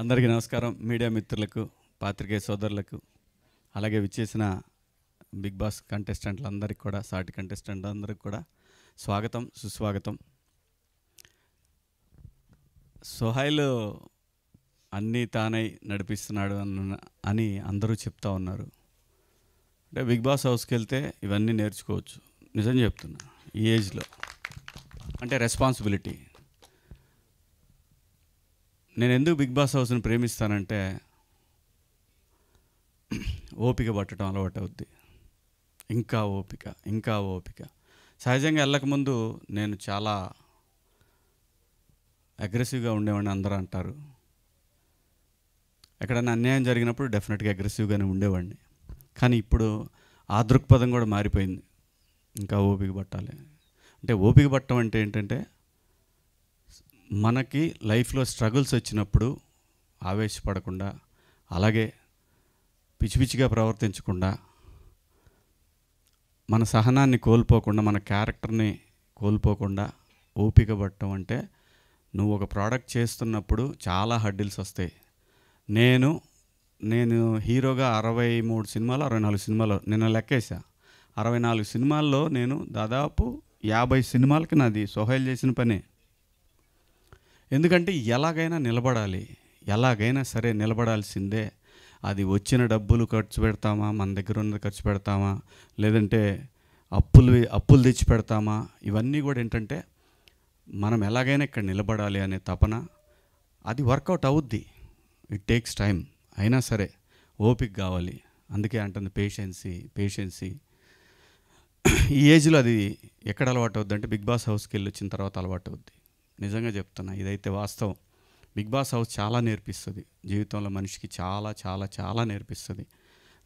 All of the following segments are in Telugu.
అందరికీ నమస్కారం మీడియా మిత్రులకు పాత్రికేయ సోదరులకు అలాగే విచ్చేసిన బిగ్ బాస్ కంటెస్టెంట్లందరికీ కూడా సాటి అందరికి కూడా స్వాగతం సుస్వాగతం సుహైల్ అన్నీ తానై నడిపిస్తున్నాడు అన్న అని అందరూ చెప్తా ఉన్నారు అంటే బిగ్ బాస్ హౌస్కి వెళ్తే ఇవన్నీ నేర్చుకోవచ్చు నిజం చెప్తున్నా ఈ ఏజ్లో అంటే రెస్పాన్సిబిలిటీ నేను ఎందుకు బిగ్ బాస్ హౌస్ని ప్రేమిస్తానంటే ఓపిక పట్టడం అలవాటు అవుద్ది ఇంకా ఓపిక ఇంకా ఓపిక సహజంగా వెళ్ళకముందు నేను చాలా అగ్రెసివ్గా ఉండేవాడిని అందరూ అంటారు ఎక్కడైనా అన్యాయం జరిగినప్పుడు డెఫినెట్గా అగ్రెసివ్గానే ఉండేవాడిని కానీ ఇప్పుడు ఆ దృక్పథం కూడా మారిపోయింది ఇంకా ఓపిక పట్టాలి అంటే ఓపిక పట్టడం అంటే ఏంటంటే మనకి లైఫ్లో స్ట్రగుల్స్ వచ్చినప్పుడు ఆవేశపడకుండా అలాగే పిచ్చి పిచ్చిగా ప్రవర్తించకుండా మన సహనాన్ని కోల్పోకుండా మన క్యారెక్టర్ని కోల్పోకుండా ఓపిక పట్టడం అంటే నువ్వు ఒక ప్రోడక్ట్ చేస్తున్నప్పుడు చాలా హడ్డిల్స్ వస్తాయి నేను నేను హీరోగా అరవై మూడు సినిమాలు అరవై నాలుగు సినిమాలు నిన్న లెక్కేసా అరవై నాలుగు సినిమాల్లో నేను దాదాపు యాభై సినిమాలకి నాది సోహైల్ చేసిన పనే ఎందుకంటే ఎలాగైనా నిలబడాలి ఎలాగైనా సరే నిలబడాల్సిందే అది వచ్చిన డబ్బులు ఖర్చు పెడతామా మన దగ్గర ఉన్నది ఖర్చు పెడతామా లేదంటే అప్పులు అప్పులు తెచ్చి పెడతామా ఇవన్నీ కూడా ఏంటంటే మనం ఎలాగైనా ఇక్కడ నిలబడాలి అనే తపన అది వర్కౌట్ అవుద్ది ఇట్ టేక్స్ టైం అయినా సరే ఓపిక కావాలి అందుకే అంటుంది పేషెన్సీ పేషెన్సీ ఈ ఏజ్లో అది ఎక్కడ అలవాటు అవుద్ది అంటే బిగ్ బాస్ హౌస్కి వెళ్ళి వచ్చిన తర్వాత అలవాటు అవుద్ది నిజంగా చెప్తున్నా ఇదైతే వాస్తవం బిగ్ బాస్ హౌస్ చాలా నేర్పిస్తుంది జీవితంలో మనిషికి చాలా చాలా చాలా నేర్పిస్తుంది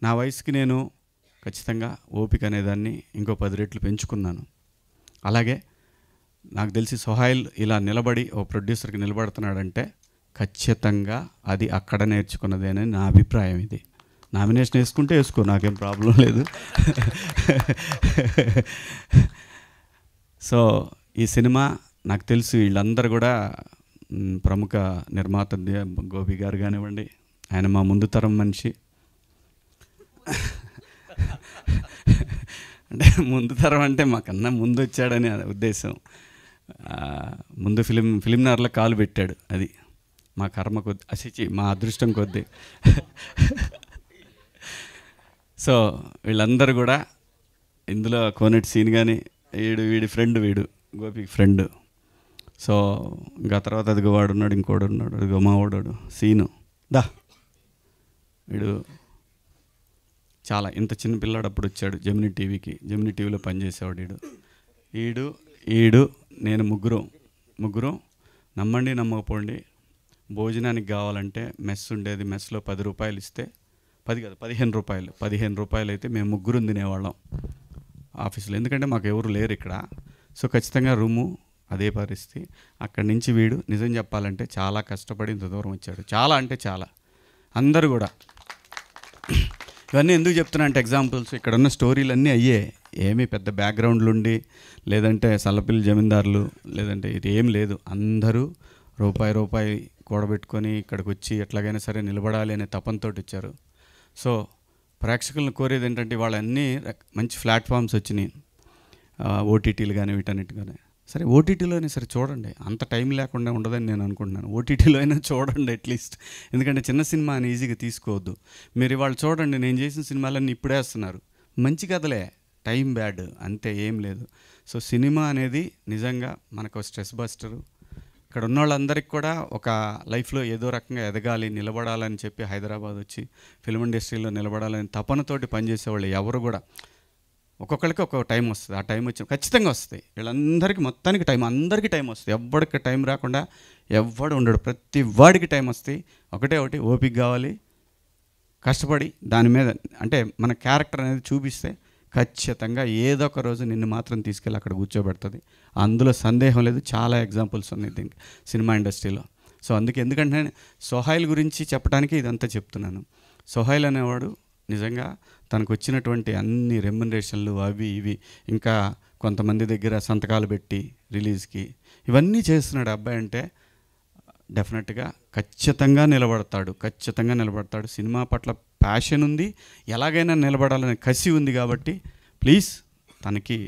నా వయసుకి నేను ఖచ్చితంగా ఓపిక అనేదాన్ని ఇంకో పది రెట్లు పెంచుకున్నాను అలాగే నాకు తెలిసి సొహాయిల్ ఇలా నిలబడి ఓ ప్రొడ్యూసర్కి నిలబడుతున్నాడంటే ఖచ్చితంగా అది అక్కడ నేర్చుకున్నదేనని నా అభిప్రాయం ఇది నామినేషన్ వేసుకుంటే వేసుకో నాకేం ప్రాబ్లం లేదు సో ఈ సినిమా నాకు తెలుసు వీళ్ళందరూ కూడా ప్రముఖ నిర్మాత గోపి గారు కానివ్వండి ఆయన మా ముందు తరం మనిషి అంటే ముందు తరం అంటే మాకన్నా ముందు వచ్చాడని ఉద్దేశం ముందు ఫిలిం నార్లో కాలు పెట్టాడు అది మా కర్మ కొద్ది అసిచి మా అదృష్టం కొద్ది సో వీళ్ళందరూ కూడా ఇందులో కోనెట్ సీన్ కానీ వీడు వీడి ఫ్రెండ్ వీడు గోపి ఫ్రెండ్ సో ఇంకా తర్వాత అదిగో వాడు ఉన్నాడు ఇంకోడు ఉన్నాడు అదిగో మావాడాడు సీను దా వీడు చాలా ఇంత చిన్న పిల్లాడు అప్పుడు వచ్చాడు జమినీ టీవీకి జమినీ టీవీలో పనిచేసేవాడు వీడు ఈడు ఈడు నేను ముగ్గురం ముగ్గురం నమ్మండి నమ్మకపోండి భోజనానికి కావాలంటే మెస్ ఉండేది మెస్లో పది రూపాయలు ఇస్తే పది కాదు పదిహేను రూపాయలు పదిహేను రూపాయలు అయితే మేము ముగ్గురు తినేవాళ్ళం ఆఫీసులో ఎందుకంటే మాకు ఎవరు లేరు ఇక్కడ సో ఖచ్చితంగా రూము అదే పరిస్థితి అక్కడి నుంచి వీడు నిజం చెప్పాలంటే చాలా కష్టపడి ఇంత దూరం వచ్చాడు చాలా అంటే చాలా అందరు కూడా ఇవన్నీ ఎందుకు చెప్తున్నా అంటే ఎగ్జాంపుల్స్ ఇక్కడ ఉన్న స్టోరీలు అన్నీ అయ్యే ఏమీ పెద్ద బ్యాక్గ్రౌండ్లు ఉండి లేదంటే సల్లపిల్లి జమీందారులు లేదంటే ఇది ఏం లేదు అందరూ రూపాయి రూపాయి కూడబెట్టుకొని ఇక్కడికి వచ్చి ఎట్లాగైనా సరే నిలబడాలి అనే తపంతో ఇచ్చారు సో ప్రేక్షకులను కోరేది ఏంటంటే వాళ్ళన్నీ మంచి ప్లాట్ఫామ్స్ వచ్చినాయి ఓటీటీలు కానీ వీటన్నిటి కానీ సరే ఓటీటీలో అయినా సరే చూడండి అంత టైం లేకుండా ఉండదని నేను అనుకుంటున్నాను ఓటీటీలో అయినా చూడండి అట్లీస్ట్ ఎందుకంటే చిన్న సినిమా అని ఈజీగా తీసుకోవద్దు మీరు ఇవాళ చూడండి నేను చేసిన సినిమాలన్నీ ఇప్పుడే వస్తున్నారు మంచి కథలే టైం బ్యాడ్ అంతే ఏం లేదు సో సినిమా అనేది నిజంగా మనకు స్ట్రెస్ బస్టరు ఇక్కడ ఉన్న వాళ్ళందరికీ కూడా ఒక లైఫ్లో ఏదో రకంగా ఎదగాలి నిలబడాలని చెప్పి హైదరాబాద్ వచ్చి ఫిల్మ్ ఇండస్ట్రీలో నిలబడాలని తపనతోటి పనిచేసే వాళ్ళు ఎవరు కూడా ఒక్కొక్కరికి ఒక్కొక్క టైం వస్తుంది ఆ టైం వచ్చి ఖచ్చితంగా వస్తాయి వీళ్ళందరికీ మొత్తానికి టైం అందరికీ టైం వస్తుంది ఎవ్వడికి టైం రాకుండా ఎవ్వడు ఉండడు ప్రతి వాడికి టైం వస్తాయి ఒకటే ఒకటి ఓపిక కావాలి కష్టపడి దాని మీద అంటే మన క్యారెక్టర్ అనేది చూపిస్తే ఖచ్చితంగా ఏదో ఒక రోజు నిన్ను మాత్రం తీసుకెళ్ళి అక్కడ కూర్చోబెడుతుంది అందులో సందేహం లేదు చాలా ఎగ్జాంపుల్స్ ఉన్నాయి దీనికి సినిమా ఇండస్ట్రీలో సో అందుకే ఎందుకంటే సోహైల్ గురించి చెప్పడానికి ఇదంతా చెప్తున్నాను సోహైల్ అనేవాడు నిజంగా తనకు వచ్చినటువంటి అన్ని రెమ్యునరేషన్లు అవి ఇవి ఇంకా కొంతమంది దగ్గర సంతకాలు పెట్టి రిలీజ్కి ఇవన్నీ చేస్తున్నాడు అబ్బాయి అంటే డెఫినెట్గా ఖచ్చితంగా నిలబడతాడు ఖచ్చితంగా నిలబడతాడు సినిమా పట్ల ప్యాషన్ ఉంది ఎలాగైనా నిలబడాలనే కసి ఉంది కాబట్టి ప్లీజ్ తనకి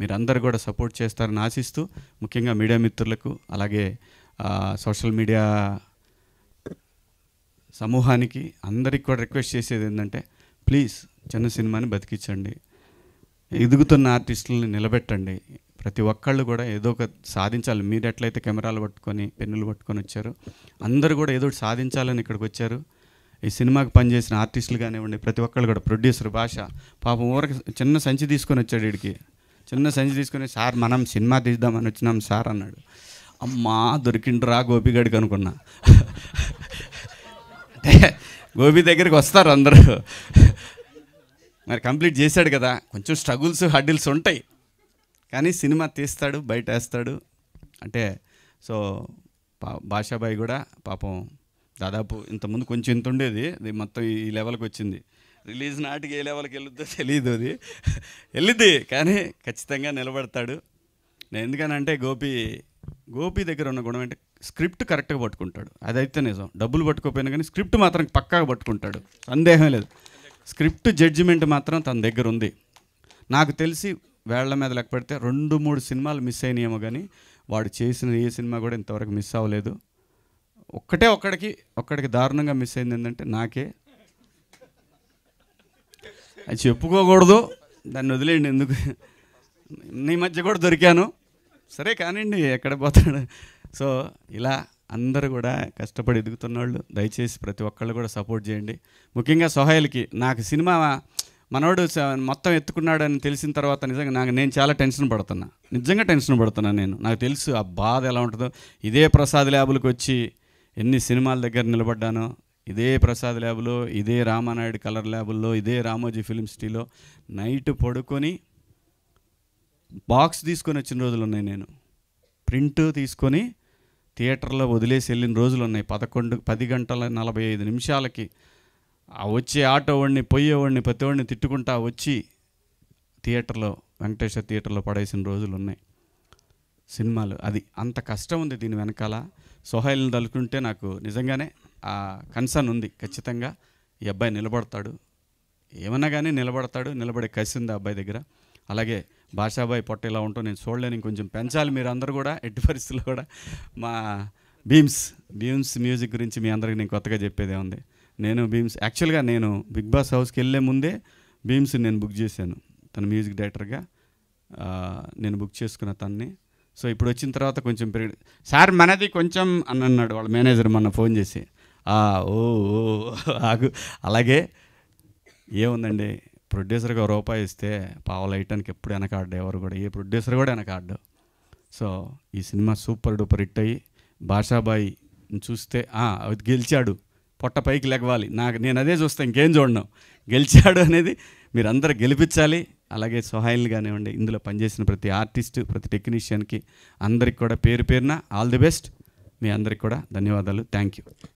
మీరందరూ కూడా సపోర్ట్ చేస్తారని ఆశిస్తూ ముఖ్యంగా మీడియా మిత్రులకు అలాగే సోషల్ మీడియా సమూహానికి అందరికి కూడా రిక్వెస్ట్ చేసేది ఏంటంటే ప్లీజ్ చిన్న సినిమాని బతికించండి ఎదుగుతున్న ఆర్టిస్టులను నిలబెట్టండి ప్రతి ఒక్కళ్ళు కూడా ఏదో ఒక సాధించాలి మీరు ఎట్లయితే కెమెరాలు పట్టుకొని పెన్నులు పట్టుకొని వచ్చారు అందరూ కూడా ఏదో ఒకటి సాధించాలని ఇక్కడికి వచ్చారు ఈ సినిమాకి పనిచేసిన ఆర్టిస్టులు కానివ్వండి ప్రతి ఒక్కళ్ళు కూడా ప్రొడ్యూసర్ భాష పాపం ఊరికి చిన్న సంచి తీసుకొని వచ్చాడు వీడికి చిన్న సంచి తీసుకొని సార్ మనం సినిమా తీద్దామని వచ్చినాం సార్ అన్నాడు అమ్మా దొరికిండ్రా గోపిగాడికి అనుకున్నా గోపి దగ్గరికి వస్తారు అందరూ మరి కంప్లీట్ చేశాడు కదా కొంచెం స్ట్రగుల్స్ హడిల్స్ ఉంటాయి కానీ సినిమా తీస్తాడు బయట వేస్తాడు అంటే సో పా భాషాబాయి కూడా పాపం దాదాపు ఇంతకుముందు కొంచెం ఇంత ఉండేది అది మొత్తం ఈ లెవెల్కి వచ్చింది రిలీజ్ నాటికి ఏ లెవెల్కి వెళ్ళొద్దో తెలియదు అది వెళ్ళిద్ది కానీ ఖచ్చితంగా నిలబడతాడు నేను ఎందుకనంటే గోపి గోపి దగ్గర ఉన్న గుణం అంటే స్క్రిప్ట్ కరెక్ట్గా పట్టుకుంటాడు అదైతే నిజం డబ్బులు పట్టుకోపోయినా కానీ స్క్రిప్ట్ మాత్రం పక్కాగా పట్టుకుంటాడు సందేహం లేదు స్క్రిప్ట్ జడ్జిమెంట్ మాత్రం తన దగ్గర ఉంది నాకు తెలిసి వేళ్ల మీద లేకపోతే రెండు మూడు సినిమాలు మిస్ అయినాయేమో కానీ వాడు చేసిన ఏ సినిమా కూడా ఇంతవరకు మిస్ అవ్వలేదు ఒక్కటే ఒక్కడికి ఒక్కడికి దారుణంగా మిస్ అయింది ఏంటంటే నాకే అది చెప్పుకోకూడదు దాన్ని వదిలేయండి ఎందుకు నీ మధ్య కూడా దొరికాను సరే కానివ్వండి ఎక్కడ పోతాడు సో ఇలా అందరూ కూడా కష్టపడి ఎదుగుతున్న వాళ్ళు దయచేసి ప్రతి ఒక్కళ్ళు కూడా సపోర్ట్ చేయండి ముఖ్యంగా సొహైల్కి నాకు సినిమా మనోడు మొత్తం ఎత్తుకున్నాడు అని తెలిసిన తర్వాత నిజంగా నాకు నేను చాలా టెన్షన్ పడుతున్నా నిజంగా టెన్షన్ పడుతున్నాను నేను నాకు తెలుసు ఆ బాధ ఎలా ఉంటుందో ఇదే ప్రసాద్ ల్యాబులకు వచ్చి ఎన్ని సినిమాల దగ్గర నిలబడ్డానో ఇదే ప్రసాద్ ల్యాబ్లో ఇదే రామానాయుడు కలర్ ల్యాబుల్లో ఇదే రామోజీ ఫిలిం సిటీలో నైట్ పడుకొని బాక్స్ తీసుకొని వచ్చిన రోజులు ఉన్నాయి నేను ప్రింట్ తీసుకొని థియేటర్లో వదిలేసి వెళ్ళిన రోజులు ఉన్నాయి పదకొండు పది గంటల నలభై ఐదు నిమిషాలకి ఆ వచ్చే ఆటో వాడిని పోయేవాడిని ప్రతివాడిని తిట్టుకుంటా వచ్చి థియేటర్లో వెంకటేశ్వర థియేటర్లో పడేసిన రోజులు ఉన్నాయి సినిమాలు అది అంత కష్టం ఉంది దీని వెనకాల సోహైల్ని తలుకుంటే నాకు నిజంగానే ఆ కన్సర్న్ ఉంది ఖచ్చితంగా ఈ అబ్బాయి నిలబడతాడు ఏమన్నా కానీ నిలబడతాడు నిలబడే కసి ఉంది ఆ అబ్బాయి దగ్గర అలాగే భాషాబాయి పొట్ట ఇలా ఉంటూ నేను చూడలేను ఇంకొంచెం పెంచాలి మీరు అందరూ కూడా ఎట్టి పరిస్థితులు కూడా మా భీమ్స్ భీమ్స్ మ్యూజిక్ గురించి మీ అందరికీ నేను కొత్తగా చెప్పేదే ఉంది నేను భీమ్స్ యాక్చువల్గా నేను బిగ్ బాస్ హౌస్కి వెళ్ళే ముందే భీమ్స్ నేను బుక్ చేశాను తన మ్యూజిక్ డైరెక్టర్గా నేను బుక్ చేసుకున్న తన్ని సో ఇప్పుడు వచ్చిన తర్వాత కొంచెం పెరిగి సార్ మనది కొంచెం అని అన్నాడు వాళ్ళ మేనేజర్ మొన్న ఫోన్ చేసి ఓ ఆగు అలాగే ఏముందండి ప్రొడ్యూసర్గా రూపాయి ఇస్తే పావు లైటానికి ఎప్పుడు వెనకాడ్డు ఎవరు కూడా ఏ ప్రొడ్యూసర్ కూడా వెనకాడ్డు సో ఈ సినిమా సూపర్ డూపర్ హిట్ అయ్యి భాషాబాయి చూస్తే అది గెలిచాడు పొట్ట పైకి లెగవాలి నాకు నేను అదే చూస్తే ఇంకేం చూడను గెలిచాడు అనేది మీరు అందరూ గెలిపించాలి అలాగే సహాయాలు కానివ్వండి ఇందులో పనిచేసిన ప్రతి ఆర్టిస్టు ప్రతి టెక్నీషియన్కి అందరికి కూడా పేరు పేరున ఆల్ ది బెస్ట్ మీ అందరికి కూడా ధన్యవాదాలు థ్యాంక్ యూ